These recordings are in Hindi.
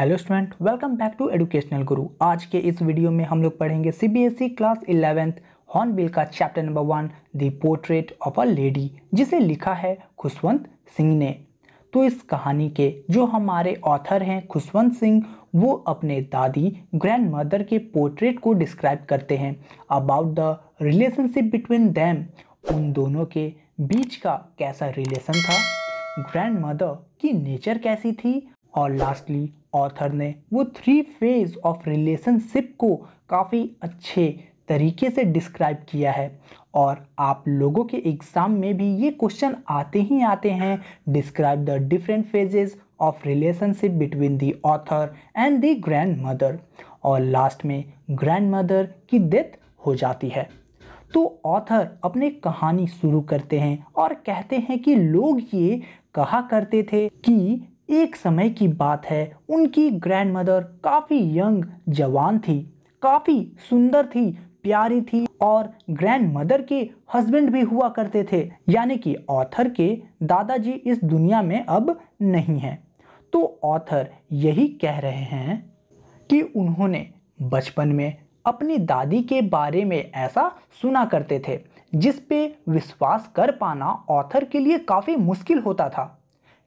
hello student welcome back to educational Guru आज के इस वीडियो में हम लोग पढ़ेंगे सीबीएसई क्लास इलेवेंथ हॉर्नबिल का chapter number one the portrait of a lady जिसे लिखा है खुशवंत सिंह ने तो इस कहानी के जो हमारे ऑथर हैं खुशवंत सिंह वो अपने दादी ग्रैंड मदर के पोर्ट्रेट को डिस्क्राइब करते हैं about the relationship between them उन दोनों के बीच का कैसा रिलेशन था ग्रैंड मदर की नेचर कैसी थी और लास्टली ऑथर ने वो थ्री फेज ऑफ रिलेशनशिप को काफ़ी अच्छे तरीके से डिस्क्राइब किया है और आप लोगों के एग्ज़ाम में भी ये क्वेश्चन आते ही आते हैं describe the different phases of relationship between the author and the grandmother और लास्ट में ग्रैंड मदर की डेथ हो जाती है तो ऑथर अपने कहानी शुरू करते हैं और कहते हैं कि लोग ये कहा करते थे कि एक समय की बात है उनकी ग्रैंड मदर काफ़ी यंग जवान थी काफ़ी सुंदर थी प्यारी थी और ग्रैंड मदर के हस्बैंड भी हुआ करते थे यानी कि ऑथर के दादाजी इस दुनिया में अब नहीं हैं तो ऑथर यही कह रहे हैं कि उन्होंने बचपन में अपनी दादी के बारे में ऐसा सुना करते थे जिस पे विश्वास कर पाना ऑथर के लिए काफ़ी मुश्किल होता था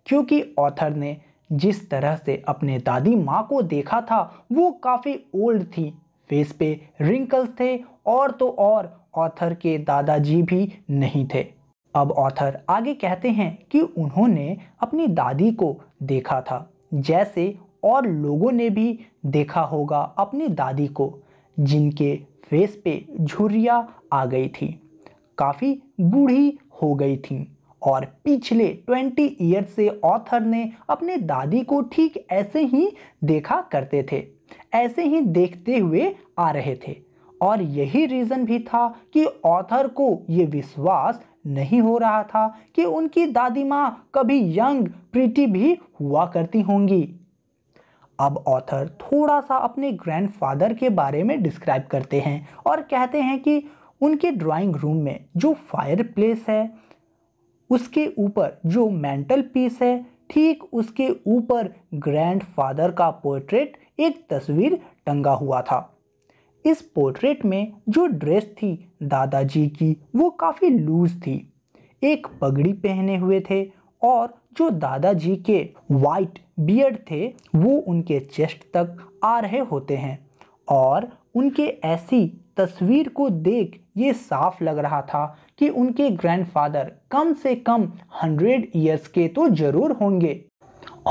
क्योंकि ऑथर ने जिस तरह से अपने दादी माँ को देखा था वो काफ़ी ओल्ड थी फेस पे रिंकल्स थे और तो और ऑथर के दादाजी भी नहीं थे अब ऑथर आगे कहते हैं कि उन्होंने अपनी दादी को देखा था जैसे और लोगों ने भी देखा होगा अपनी दादी को जिनके फेस पे झुरिया आ गई थी काफ़ी बूढ़ी हो गई थी और पिछले 20 ईयर से ऑथर ने अपने दादी को ठीक ऐसे ही देखा करते थे ऐसे ही देखते हुए आ रहे थे और यही रीज़न भी था कि ऑथर को ये विश्वास नहीं हो रहा था कि उनकी दादी माँ कभी यंग प्रीटी भी हुआ करती होंगी अब ऑथर थोड़ा सा अपने ग्रैंडफादर के बारे में डिस्क्राइब करते हैं और कहते हैं कि उनके ड्राइंग रूम में जो फायर प्लेस है उसके ऊपर जो मेंटल पीस है ठीक उसके ऊपर ग्रैंडफादर का पोर्ट्रेट एक तस्वीर टंगा हुआ था इस पोर्ट्रेट में जो ड्रेस थी दादाजी की वो काफ़ी लूज थी एक पगड़ी पहने हुए थे और जो दादाजी के वाइट बियर्ड थे वो उनके चेस्ट तक आ रहे होते हैं और उनके ऐसी तस्वीर को देख ये साफ लग रहा था कि उनके ग्रैंडफादर कम से कम हंड्रेड ईयर्स के तो जरूर होंगे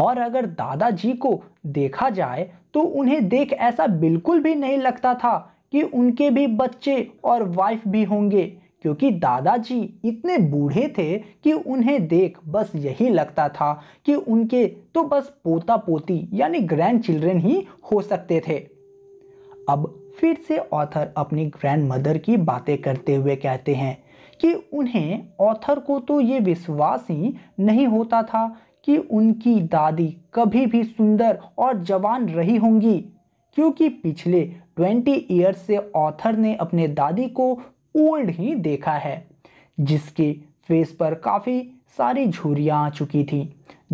और अगर दादाजी को देखा जाए तो उन्हें देख ऐसा बिल्कुल भी नहीं लगता था कि उनके भी बच्चे और वाइफ भी होंगे क्योंकि दादाजी इतने बूढ़े थे कि उन्हें देख बस यही लगता था कि उनके तो बस पोता पोती यानी ग्रैंड चिल्ड्रेन ही हो सकते थे अब फिर से ऑथर अपनी ग्रैंड मदर की बातें करते हुए कहते हैं कि उन्हें ऑथर को तो ये विश्वास ही नहीं होता था कि उनकी दादी कभी भी सुंदर और जवान रही होंगी क्योंकि पिछले ट्वेंटी ईयर्स से ऑथर ने अपने दादी को ओल्ड ही देखा है जिसके फेस पर काफ़ी सारी झुरियाँ आ चुकी थीं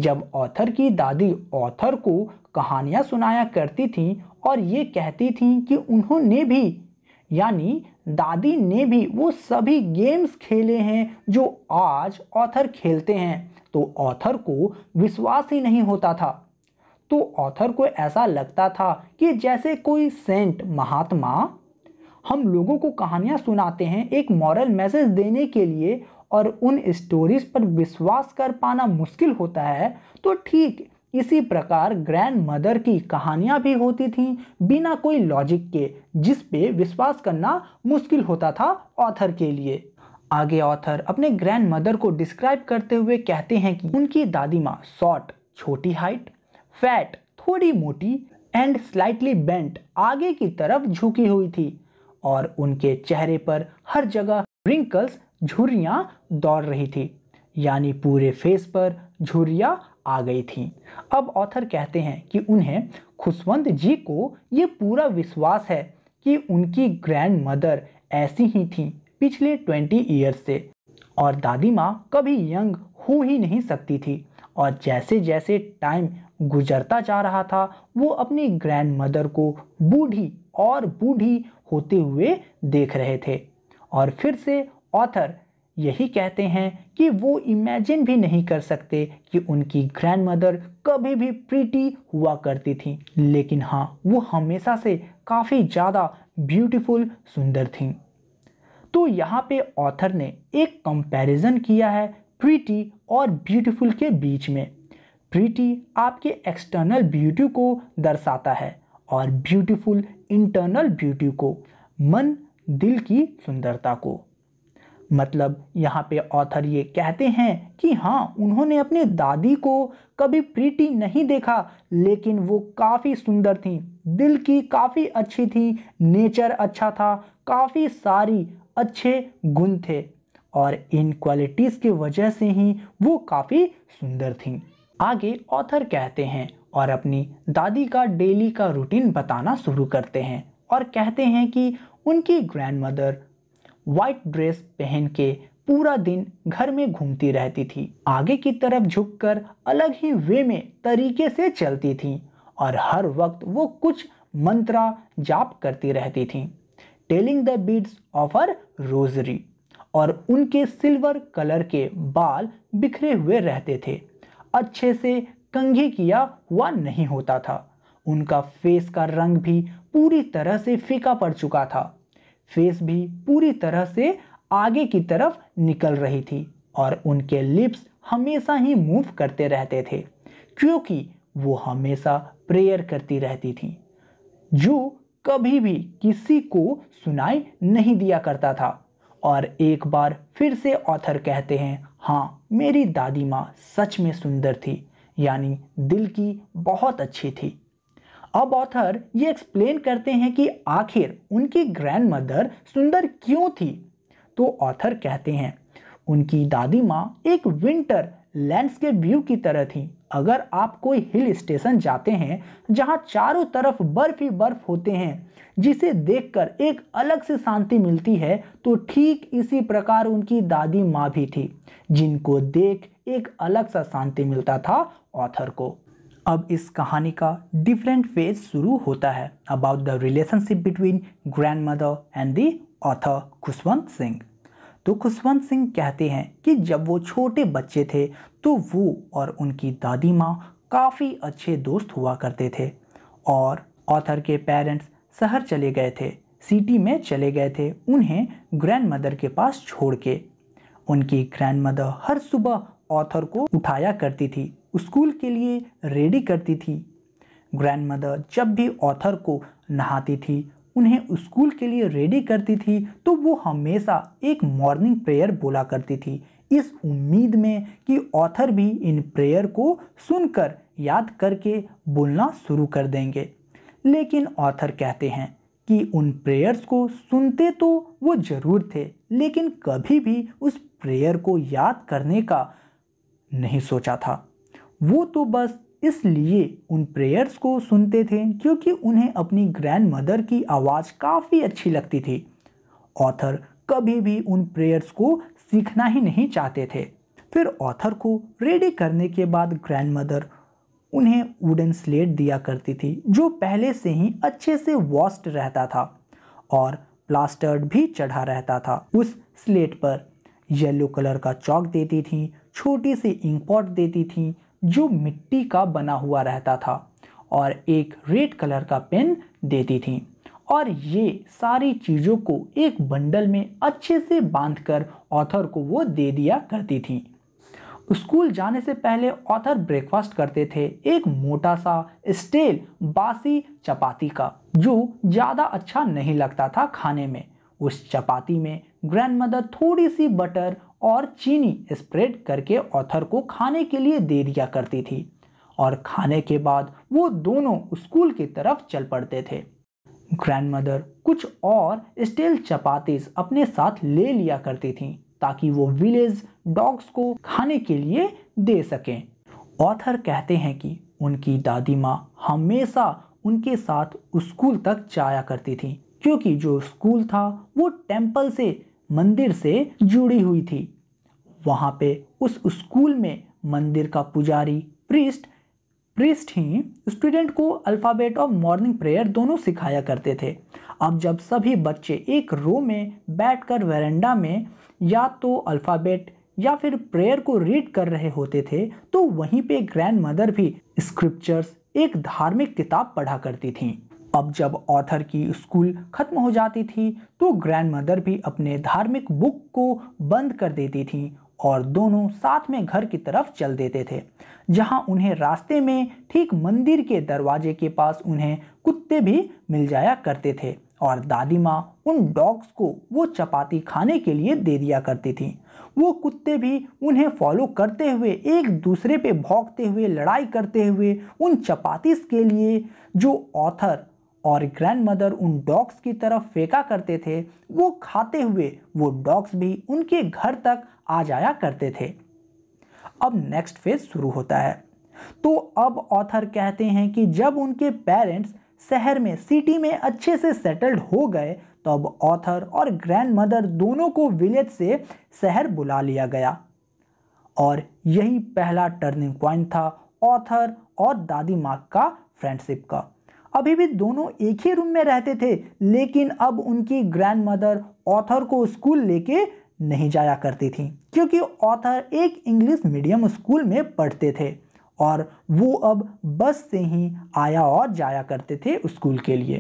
जब ऑथर की दादी ऑथर को कहानियाँ सुनाया करती थीं और ये कहती थी कि उन्होंने भी यानी दादी ने भी वो सभी गेम्स खेले हैं जो आज ऑथर खेलते हैं तो ऑथर को विश्वास ही नहीं होता था तो ऑथर को ऐसा लगता था कि जैसे कोई सेंट महात्मा हम लोगों को कहानियाँ सुनाते हैं एक मॉरल मैसेज देने के लिए और उन स्टोरीज पर विश्वास कर पाना मुश्किल होता है तो ठीक इसी प्रकार ग्रैंड मदर की कहानियाँ भी होती थीं बिना कोई लॉजिक के जिस पे विश्वास करना मुश्किल होता था ऑथर के लिए आगे ऑथर अपने ग्रैंड मदर को डिस्क्राइब करते हुए कहते हैं कि उनकी दादी माँ शॉर्ट छोटी हाइट फैट थोड़ी मोटी एंड स्लाइटली बेंट आगे की तरफ झुकी हुई थी और उनके चेहरे पर हर जगह रिंकल्स झुर्रियाँ दौड़ रही थी यानी पूरे फेस पर झुर्रियाँ आ गई थी अब ऑथर कहते हैं कि उन्हें खुशवंत जी को ये पूरा विश्वास है कि उनकी ग्रैंड मदर ऐसी ही थी पिछले ट्वेंटी ईयर्स से और दादी माँ कभी यंग हो ही नहीं सकती थी और जैसे जैसे टाइम गुजरता जा रहा था वो अपनी ग्रैंड मदर को बूढ़ी और बूढ़ी होते हुए देख रहे थे और फिर से ऑथर यही कहते हैं कि वो इमेजिन भी नहीं कर सकते कि उनकी ग्रैंड मदर कभी भी प्रीटी हुआ करती थी लेकिन हाँ वो हमेशा से काफ़ी ज़्यादा ब्यूटीफुल सुंदर थी तो यहाँ पे ऑथर ने एक कंपैरिजन किया है प्रीटी और ब्यूटीफुल के बीच में प्रीटी आपके एक्सटर्नल ब्यूटी को दर्शाता है और ब्यूटीफुल इंटरनल ब्यूटी को मन दिल की सुंदरता को मतलब यहाँ पे ऑथर ये कहते हैं कि हाँ उन्होंने अपने दादी को कभी प्रीटी नहीं देखा लेकिन वो काफ़ी सुंदर थी दिल की काफ़ी अच्छी थी नेचर अच्छा था काफ़ी सारी अच्छे गुण थे और इन क्वालिटीज़ की वजह से ही वो काफ़ी सुंदर थी आगे ऑथर कहते हैं और अपनी दादी का डेली का रूटीन बताना शुरू करते हैं और कहते हैं कि उनकी ग्रैंड मदर व्हाइट ड्रेस पहन के पूरा दिन घर में घूमती रहती थी आगे की तरफ झुककर अलग ही वे में तरीके से चलती थी और हर वक्त वो कुछ मंत्रा जाप करती रहती थी telling the beads of her rosary और उनके सिल्वर कलर के बाल बिखरे हुए रहते थे अच्छे से कंघे किया हुआ नहीं होता था उनका फेस का रंग भी पूरी तरह से फीका पड़ चुका था फेस भी पूरी तरह से आगे की तरफ निकल रही थी और उनके लिप्स हमेशा ही मूव करते रहते थे क्योंकि वो हमेशा प्रेयर करती रहती थी जो कभी भी किसी को सुनाई नहीं दिया करता था और एक बार फिर से ऑथर कहते हैं हाँ मेरी दादी माँ सच में सुंदर थी यानी दिल की बहुत अच्छी थी अब ऑथर ये एक्सप्लेन करते हैं कि आखिर उनकी ग्रैंड मदर सुंदर क्यों थी तो ऑथर कहते हैं उनकी दादी माँ एक विंटर लैंडस्केप व्यू की तरह थी अगर आप कोई हिल स्टेशन जाते हैं जहाँ चारों तरफ बर्फ ही बर्फ होते हैं जिसे देखकर एक अलग से शांति मिलती है तो ठीक इसी प्रकार उनकी दादी माँ भी थी जिनको देख एक अलग सा शांति मिलता था ऑथर को अब इस कहानी का डिफरेंट फेज शुरू होता है about the relationship between grandmother and the author Khushwant Singh तो खुशवंत सिंह कहते हैं कि जब वो छोटे बच्चे थे तो वो और उनकी दादी माँ काफ़ी अच्छे दोस्त हुआ करते थे और ऑथर के पेरेंट्स शहर चले गए थे सिटी में चले गए थे उन्हें ग्रैंड मदर के पास छोड़ के उनकी ग्रैंड मदर हर सुबह ऑथर को उठाया करती थी स्कूल के लिए रेडी करती थी ग्रैंड मदर जब भी ऑथर को नहाती थी उन्हें स्कूल के लिए रेडी करती थी तो वो हमेशा एक मॉर्निंग प्रेयर बोला करती थी इस उम्मीद में कि ऑथर भी इन प्रेयर को सुनकर याद करके बोलना शुरू कर देंगे लेकिन ऑथर कहते हैं कि उन प्रेयर्स को सुनते तो वो ज़रूर थे लेकिन कभी भी उस प्रेयर को याद करने का नहीं सोचा था वो तो बस इसलिए उन प्रेयर्स को सुनते थे क्योंकि उन्हें अपनी ग्रैंड मदर की आवाज़ काफ़ी अच्छी लगती थी ऑथर कभी भी उन प्रेयर्स को सीखना ही नहीं चाहते थे फिर ऑथर को रेडी करने के बाद ग्रैंड मदर उन्हें वुडन स्लेट दिया करती थी जो पहले से ही अच्छे से वॉस्ड रहता था और प्लास्टर्ड भी चढ़ा रहता था उस स्लेट पर येलो कलर का चौक देती थी छोटी सी इंक पॉट देती थी जो मिट्टी का बना हुआ रहता था और एक रेड कलर का पेन देती थी और ये सारी चीज़ों को एक बंडल में अच्छे से बांधकर ऑथर को वो दे दिया करती थी स्कूल जाने से पहले ऑथर ब्रेकफास्ट करते थे एक मोटा सा स्टेल बासी चपाती का जो ज़्यादा अच्छा नहीं लगता था खाने में उस चपाती में ग्रैंड मदर थोड़ी सी बटर और चीनी स्प्रेड करके ऑथर को खाने के लिए दे दिया करती थी और खाने के बाद वो दोनों स्कूल की तरफ चल पड़ते थे ग्रैंड मदर कुछ और स्टील चपातीस अपने साथ ले लिया करती थीं ताकि वो विलेज डॉग्स को खाने के लिए दे सकें ऑथर कहते हैं कि उनकी दादी माँ हमेशा उनके साथ स्कूल तक जाया करती थी क्योंकि जो स्कूल था वो टेम्पल से मंदिर से जुड़ी हुई थी वहाँ पे उस स्कूल में मंदिर का पुजारी प्रिस्ट प्रिस्ट ही स्टूडेंट को अल्फ़ाबेट और मॉर्निंग प्रेयर दोनों सिखाया करते थे अब जब सभी बच्चे एक रो में बैठकर वरेंडा में या तो अल्फ़ाबेट या फिर प्रेयर को रीड कर रहे होते थे तो वहीं पे ग्रैंड मदर भी स्क्रिप्चर्स एक धार्मिक किताब पढ़ा करती थीं अब जब ऑथर की स्कूल खत्म हो जाती थी तो ग्रैंड मदर भी अपने धार्मिक बुक को बंद कर देती थी और दोनों साथ में घर की तरफ चल देते थे जहां उन्हें रास्ते में ठीक मंदिर के दरवाजे के पास उन्हें कुत्ते भी मिल जाया करते थे और दादी माँ उन डॉग्स को वो चपाती खाने के लिए दे दिया करती थी वो कुत्ते भी उन्हें फॉलो करते हुए एक दूसरे पे भौंकते हुए लड़ाई करते हुए उन चपातीस के लिए जो ऑथर और ग्रैंडमदर उन डॉग्स की तरफ फेंका करते थे वो खाते हुए वो डॉग्स भी उनके घर तक आ जाया करते थे अब नेक्स्ट फेज शुरू होता है तो अब ऑथर कहते हैं कि जब उनके पेरेंट्स शहर में सिटी में अच्छे से सेटल्ड हो गए तब ऑथर और ग्रैंड मदर दोनों को विलेज से शहर बुला लिया गया और यही पहला टर्निंग पॉइंट था ऑथर और दादी माँ का फ्रेंडशिप का अभी भी दोनों एक ही रूम में रहते थे लेकिन अब उनकी ग्रैंड मदर ऑथर को स्कूल लेके नहीं जाया करती थी क्योंकि ऑथर एक इंग्लिश मीडियम स्कूल में पढ़ते थे और वो अब बस से ही आया और जाया करते थे स्कूल के लिए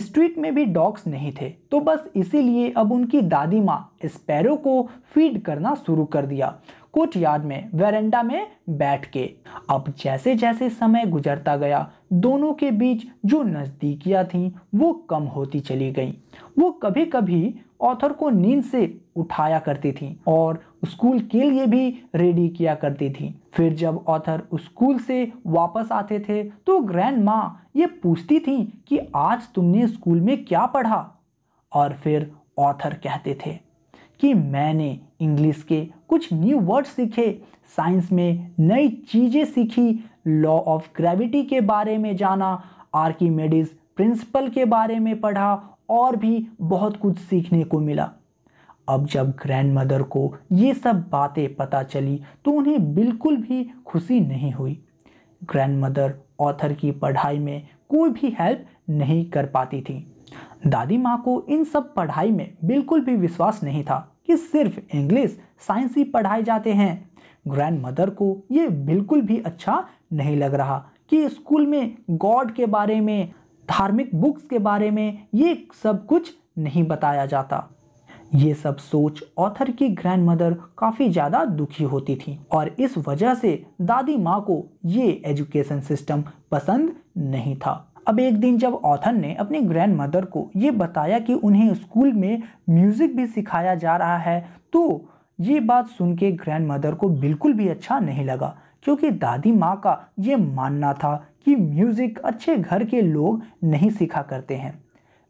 स्ट्रीट में भी डॉग्स नहीं थे तो बस इसीलिए अब उनकी दादी माँ स्पैरो को फीड करना शुरू कर दिया कोच यार्ड में वेरेंडा में बैठ के अब जैसे जैसे समय गुजरता गया दोनों के बीच जो नज़दीकियाँ थीं वो कम होती चली गईं वो कभी कभी ऑथर को नींद से उठाया करती थी और स्कूल के लिए भी रेडी किया करती थी फिर जब ऑथर स्कूल से वापस आते थे तो ग्रैंड माँ ये पूछती थी कि आज तुमने स्कूल में क्या पढ़ा और फिर ऑथर कहते थे कि मैंने इंग्लिश के कुछ न्यू वर्ड सीखे साइंस में नई चीज़ें सीखी लॉ ऑफ ग्रेविटी के बारे में जाना आर्किमेडिस प्रिंसिपल के बारे में पढ़ा और भी बहुत कुछ सीखने को मिला अब जब ग्रैंड मदर को ये सब बातें पता चली तो उन्हें बिल्कुल भी खुशी नहीं हुई ग्रैंड मदर ऑथर की पढ़ाई में कोई भी हेल्प नहीं कर पाती थी दादी माँ को इन सब पढ़ाई में बिल्कुल भी विश्वास नहीं था कि सिर्फ इंग्लिश साइंस ही पढ़ाए जाते हैं ग्रैंड मदर को ये बिल्कुल भी अच्छा नहीं लग रहा कि स्कूल में गॉड के बारे में धार्मिक बुक्स के बारे में ये सब कुछ नहीं बताया जाता ये सब सोच ऑथर की ग्रैंड मदर काफ़ी ज़्यादा दुखी होती थी और इस वजह से दादी माँ को ये एजुकेशन सिस्टम पसंद नहीं था अब एक दिन जब ऑथर ने अपनी ग्रैंड मदर को ये बताया कि उन्हें स्कूल में म्यूज़िक भी सिखाया जा रहा है तो ये बात सुन के ग्रैंड मदर को बिल्कुल भी अच्छा नहीं लगा क्योंकि दादी माँ का ये मानना था कि म्यूज़िक अच्छे घर के लोग नहीं सीखा करते हैं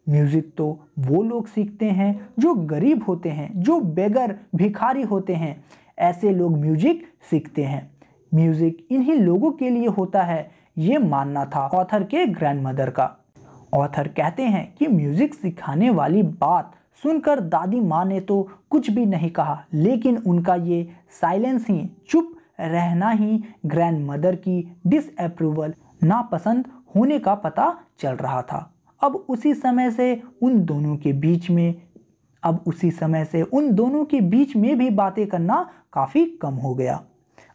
म्यूज़िक तो वो लोग सीखते हैं जो गरीब होते हैं जो बेगर भिखारी होते हैं ऐसे लोग म्यूजिक सीखते हैं म्यूजिक इन्हीं लोगों के लिए होता है ये मानना था ऑथर के ग्रैंड मदर का ऑथर कहते हैं कि म्यूजिक सिखाने वाली बात सुनकर दादी माँ ने तो कुछ भी नहीं कहा लेकिन उनका ये साइलेंस ही चुप रहना ही ग्रैंड मदर की डिसअप्रूवल नापसंद होने का पता चल रहा था अब उसी समय से उन दोनों के बीच में अब उसी समय से उन दोनों के बीच में भी बातें करना काफ़ी कम हो गया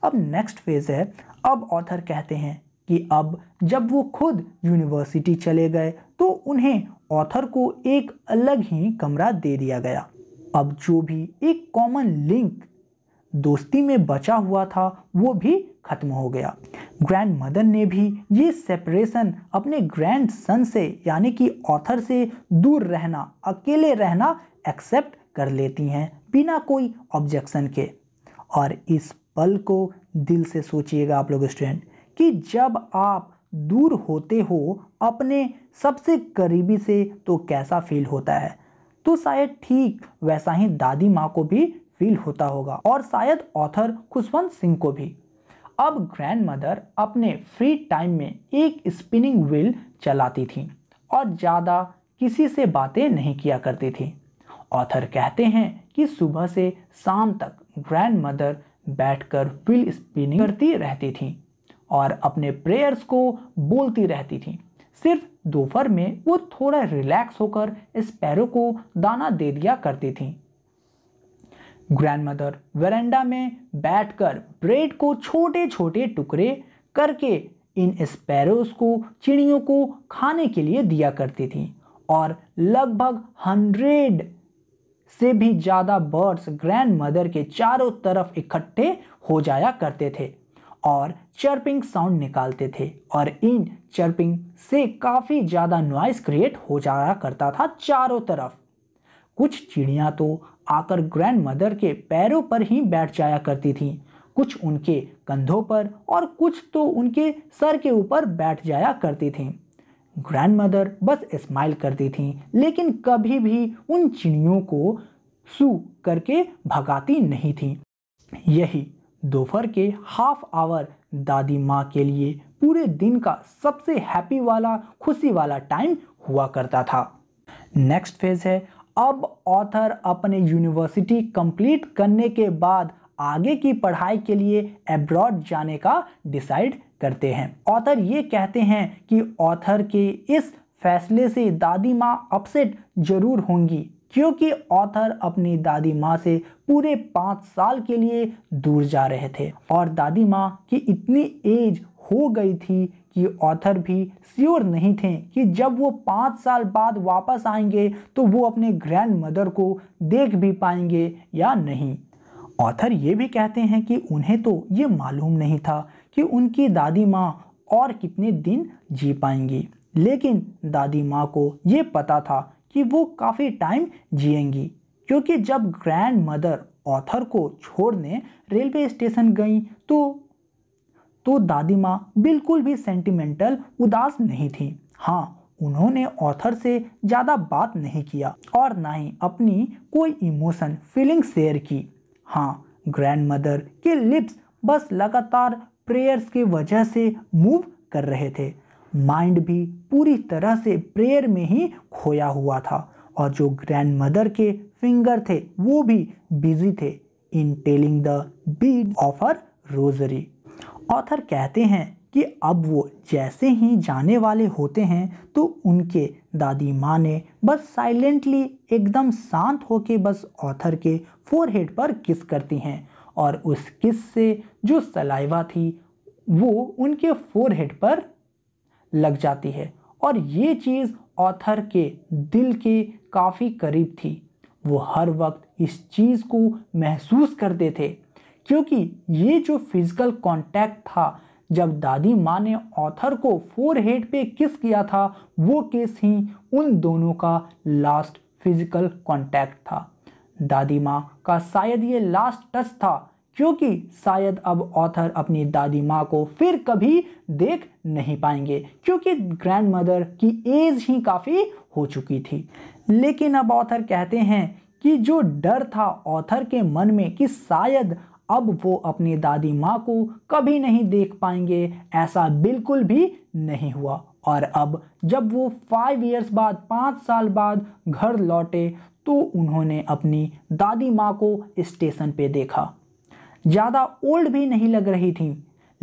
अब नेक्स्ट फेज़ है अब ऑथर कहते हैं कि अब जब वो खुद यूनिवर्सिटी चले गए तो उन्हें ऑथर को एक अलग ही कमरा दे दिया गया अब जो भी एक कॉमन लिंक दोस्ती में बचा हुआ था वो भी खत्म हो गया ग्रैंड मदर ने भी ये सेपरेशन अपने ग्रैंड सन से यानी कि ऑथर से दूर रहना अकेले रहना एक्सेप्ट कर लेती हैं बिना कोई ऑब्जेक्शन के और इस पल को दिल से सोचिएगा आप लोग स्टूडेंट कि जब आप दूर होते हो अपने सबसे करीबी से तो कैसा फील होता है तो शायद ठीक वैसा ही दादी माँ को भी फील होता होगा और शायद ऑथर खुशवंत सिंह को भी अब ग्रैंड मदर अपने फ्री टाइम में एक स्पिनिंग व्हील चलाती थी और ज़्यादा किसी से बातें नहीं किया करती थी ऑथर कहते हैं कि सुबह से शाम तक ग्रैंड मदर बैठ कर व्हील स्पिनिंग करती रहती थी और अपने प्रेयर्स को बोलती रहती थी सिर्फ दोपहर में वो थोड़ा रिलैक्स होकर स्पैरो को दाना दे दिया करती थी ग्रैंडमदर वरेंडा में बैठकर ब्रेड को छोटे छोटे टुकड़े करके इन स्पैरोस को चिड़ियों को खाने के लिए दिया करती थी और लगभग हंड्रेड से भी ज़्यादा बर्ड्स ग्रैंड मदर के चारों तरफ इकट्ठे हो जाया करते थे और चर्पिंग साउंड निकालते थे और इन चर्पिंग से काफ़ी ज़्यादा नॉइस क्रिएट हो जाया करता था चारों तरफ कुछ चिड़ियाँ तो आकर ग्रैंड मदर के पैरों पर ही बैठ जाया करती थी कुछ उनके कंधों पर और कुछ तो उनके सर के ऊपर बैठ जाया करती थी ग्रैंड मदर बस स्माइल करती थी लेकिन कभी भी उन चिड़ियों को सू करके भगाती नहीं थी यही दोपहर के हाफ आवर दादी माँ के लिए पूरे दिन का सबसे हैप्पी वाला खुशी वाला टाइम हुआ करता था नेक्स्ट फेज है अब ऑथर अपने यूनिवर्सिटी कंप्लीट करने के बाद आगे की पढ़ाई के लिए एब्रॉड जाने का डिसाइड करते हैं ऑथर ये कहते हैं कि ऑथर के इस फैसले से दादी माँ अपसेट जरूर होंगी क्योंकि ऑथर अपनी दादी माँ से पूरे पाँच साल के लिए दूर जा रहे थे और दादी माँ की इतनी एज हो गई थी कि ऑथर भी श्योर नहीं थे कि जब वो पाँच साल बाद वापस आएंगे तो वो अपने ग्रैंड मदर को देख भी पाएंगे या नहीं ऑथर ये भी कहते हैं कि उन्हें तो ये मालूम नहीं था कि उनकी दादी माँ और कितने दिन जी पाएंगी लेकिन दादी माँ को ये पता था कि वो काफ़ी टाइम जिएंगी क्योंकि जब ग्रैंड मदर ऑथर को छोड़ने रेलवे स्टेशन गई तो तो दादी माँ बिल्कुल भी सेंटिमेंटल उदास नहीं थी हाँ उन्होंने ऑथर से ज़्यादा बात नहीं किया और ना ही अपनी कोई इमोशन फीलिंग शेयर की हाँ ग्रैंड मदर के लिप्स बस लगातार प्रेयर्स की वजह से मूव कर रहे थे माइंड भी पूरी तरह से प्रेयर में ही खोया हुआ था और जो ग्रैंड मदर के फिंगर थे वो भी बिजी थे in telling the bead of her rosary author कहते हैं कि अब वो जैसे ही जाने वाले होते हैं तो उनके दादी माँ ने बस साइलेंटली एकदम शांत होकर बस ऑथर के फोरहेड पर किस करती हैं और उस किस से जो सलाइवा थी वो उनके फोरहेड पर लग जाती है और ये चीज़ ऑथर के दिल के काफ़ी करीब थी वो हर वक्त इस चीज़ को महसूस करते थे क्योंकि ये जो फिजिकल कांटेक्ट था जब दादी माँ ने ऑथर को फोर हेड पे किस किया था वो केस ही उन दोनों का लास्ट फिजिकल कांटेक्ट था दादी माँ का शायद ये लास्ट टच था क्योंकि शायद अब ऑथर अपनी दादी माँ को फिर कभी देख नहीं पाएंगे क्योंकि ग्रैंड मदर की एज ही काफ़ी हो चुकी थी लेकिन अब ऑथर कहते हैं कि जो डर था ऑथर के मन में कि शायद अब वो अपनी दादी माँ को कभी नहीं देख पाएंगे ऐसा बिल्कुल भी नहीं हुआ और अब जब वो फाइव इयर्स बाद पाँच साल बाद घर लौटे तो उन्होंने अपनी दादी माँ को स्टेशन पे देखा ज़्यादा ओल्ड भी नहीं लग रही थी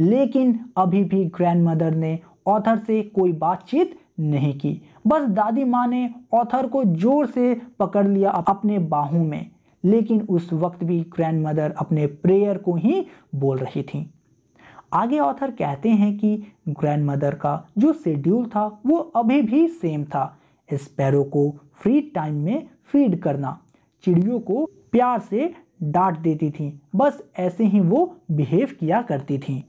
लेकिन अभी भी ग्रैंड मदर ने ऑथर से कोई बातचीत नहीं की बस दादी माँ ने ऑथर को ज़ोर से पकड़ लिया अपने बाहों में लेकिन उस वक्त भी ग्रैंड मदर अपने प्रेयर को ही बोल रही थी आगे ऑथर कहते हैं कि ग्रैंड मदर का जो शेड्यूल था वो अभी भी सेम था स्पैरो को फ्री टाइम में फीड करना चिड़ियों को प्यार से डांट देती थी बस ऐसे ही वो बिहेव किया करती थी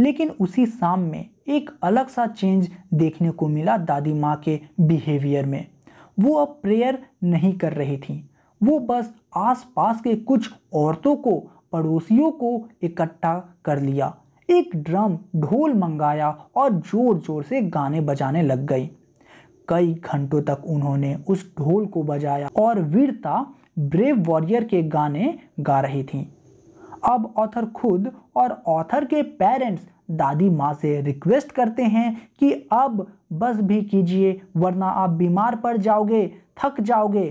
लेकिन उसी शाम में एक अलग सा चेंज देखने को मिला दादी माँ के बिहेवियर में वो अब प्रेयर नहीं कर रही थी वो बस आसपास के कुछ औरतों को पड़ोसियों को इकट्ठा कर लिया एक ड्रम ढोल मंगाया और जोर जोर से गाने बजाने लग गई कई घंटों तक उन्होंने उस ढोल को बजाया और वीरता ब्रेव वॉरियर के गाने गा रही थी अब ऑथर खुद और ऑथर के पेरेंट्स दादी माँ से रिक्वेस्ट करते हैं कि अब बस भी कीजिए वरना आप बीमार पड़ जाओगे थक जाओगे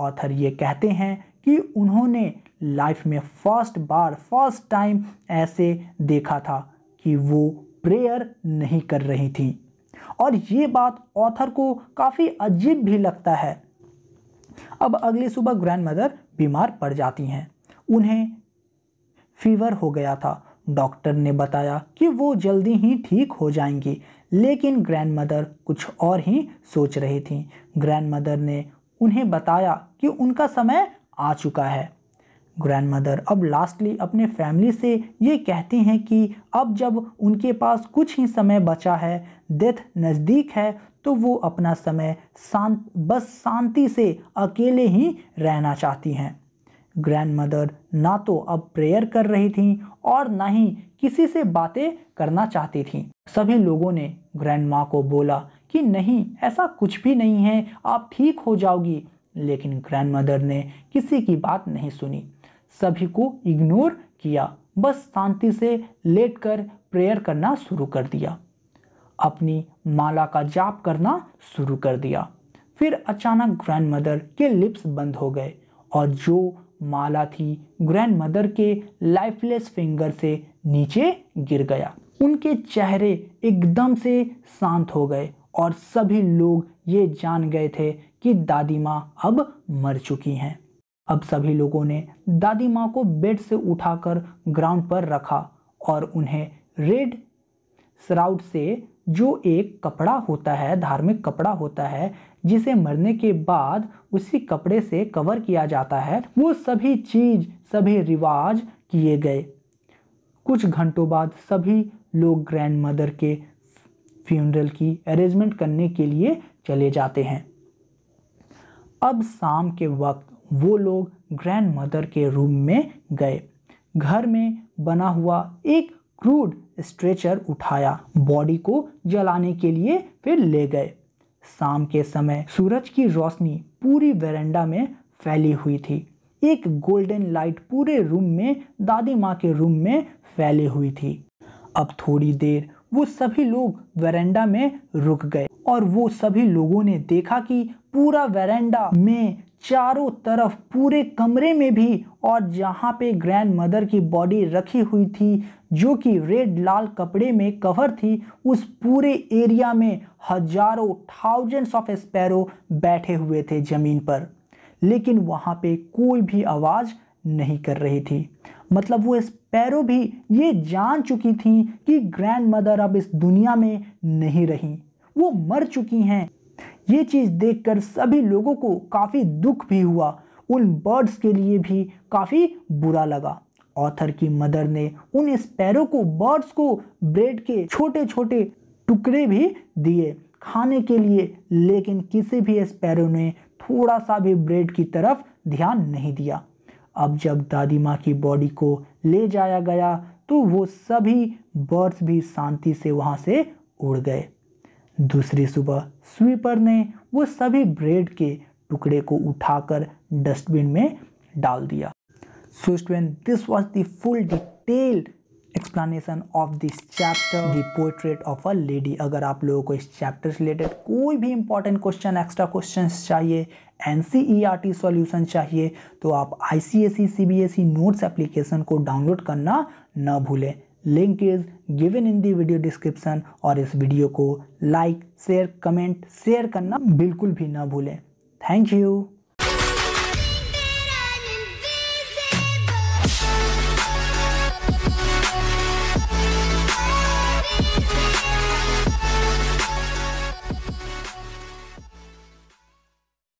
ऑथर ये कहते हैं कि उन्होंने लाइफ में फर्स्ट बार फर्स्ट टाइम ऐसे देखा था कि वो प्रेयर नहीं कर रही थी और ये बात ऑथर को काफ़ी अजीब भी लगता है अब अगली सुबह ग्रैंड मदर बीमार पड़ जाती हैं उन्हें फीवर हो गया था डॉक्टर ने बताया कि वो जल्दी ही ठीक हो जाएंगी लेकिन ग्रैंड मदर कुछ और ही सोच रही थी ग्रैंड मदर ने उन्हें बताया कि उनका समय आ चुका है ग्रैंड मदर अब लास्टली अपने फैमिली से ये कहते हैं कि अब जब उनके पास कुछ ही समय बचा है डेथ नज़दीक है तो वो अपना समय शांत बस शांति से अकेले ही रहना चाहती हैं ग्रैंड मदर ना तो अब प्रेयर कर रही थी और ना ही किसी से बातें करना चाहती थी सभी लोगों ने ग्रैंड माँ को बोला कि नहीं ऐसा कुछ भी नहीं है आप ठीक हो जाओगी लेकिन ग्रैंड मदर ने किसी की बात नहीं सुनी सभी को इग्नोर किया बस शांति से लेटकर प्रेयर करना शुरू कर दिया अपनी माला का जाप करना शुरू कर दिया फिर अचानक ग्रैंड मदर के लिप्स बंद हो गए और जो माला थी ग्रैंड मदर के लाइफलेस फिंगर से नीचे गिर गया उनके चेहरे एकदम से शांत हो गए और सभी लोग ये जान गए थे कि दादी माँ अब मर चुकी हैं अब सभी लोगों ने दादी माँ को बेड से उठाकर ग्राउंड पर रखा और उन्हें रेड सराउड से जो एक कपड़ा होता है धार्मिक कपड़ा होता है जिसे मरने के बाद उसी कपड़े से कवर किया जाता है वो सभी चीज़ सभी रिवाज किए गए कुछ घंटों बाद सभी लोग ग्रैंड मदर के फ्यूनरल की अरेंजमेंट करने के लिए चले जाते हैं अब शाम के वक्त वो लोग ग्रैंड मदर के रूम में गए घर में बना हुआ एक क्रूड स्ट्रेचर उठाया बॉडी को जलाने के लिए फिर ले गए शाम के समय सूरज की रोशनी पूरी वेरेंडा में फैली हुई थी एक गोल्डन लाइट पूरे रूम में दादी माँ के रूम में फैली हुई थी अब थोड़ी देर वो सभी लोग वरेंडा में रुक गए और वो सभी लोगों ने देखा कि पूरा वरेंडा में चारों तरफ पूरे कमरे में भी और जहाँ पे ग्रैंड मदर की बॉडी रखी हुई थी जो कि रेड लाल कपड़े में कवर थी उस पूरे एरिया में हजारों थाउजेंड्स ऑफ स्पैरो बैठे हुए थे ज़मीन पर लेकिन वहाँ पे कोई भी आवाज़ नहीं कर रही थी मतलब वो स्पैरो भी ये जान चुकी थीं कि ग्रैंड मदर अब इस दुनिया में नहीं रहीं वो मर चुकी हैं ये चीज़ देखकर सभी लोगों को काफ़ी दुख भी हुआ उन बर्ड्स के लिए भी काफ़ी बुरा लगा ऑथर की मदर ने उन स्पैरो को बर्ड्स को ब्रेड के छोटे छोटे टुकड़े भी दिए खाने के लिए लेकिन किसी भी स्पैरो ने थोड़ा सा भी ब्रेड की तरफ ध्यान नहीं दिया अब जब दादी माँ की बॉडी को ले जाया गया तो वो सभी बर्ड्स भी शांति से वहाँ से उड़ गए दूसरी सुबह स्वीपर ने वो सभी ब्रेड के टुकड़े को उठाकर डस्टबिन में डाल दिया so student this was the full detailed explanation of this chapter the portrait of a lady अगर आप लोगों को इस चैप्टर से रिलेटेड कोई भी इंपॉर्टेंट क्वेश्चन एक्स्ट्रा क्वेश्चन चाहिए N C E R T solution चाहिए तो आप I C S E C B S E notes application को डाउनलोड करना न भूलें link is given in the video description और इस वीडियो को लाइक शेयर कमेंट शेयर करना बिल्कुल भी ना भूलें थैंक यू